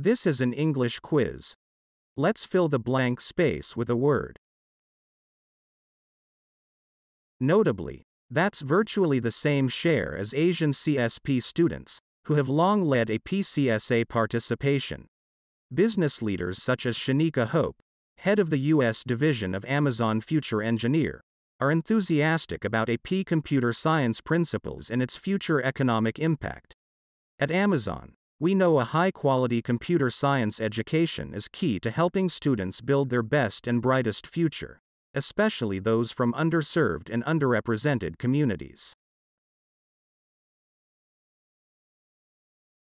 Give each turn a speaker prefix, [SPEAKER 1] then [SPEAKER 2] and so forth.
[SPEAKER 1] This is an English quiz. Let's fill the blank space with a word. Notably, that's virtually the same share as Asian CSP students, who have long led a PCSA participation. Business leaders such as Shanika Hope, head of the U.S. division of Amazon Future Engineer, are enthusiastic about AP computer science principles and its future economic impact. At Amazon, we know a high-quality computer science education is key to helping students build their best and brightest future, especially those from underserved and underrepresented communities.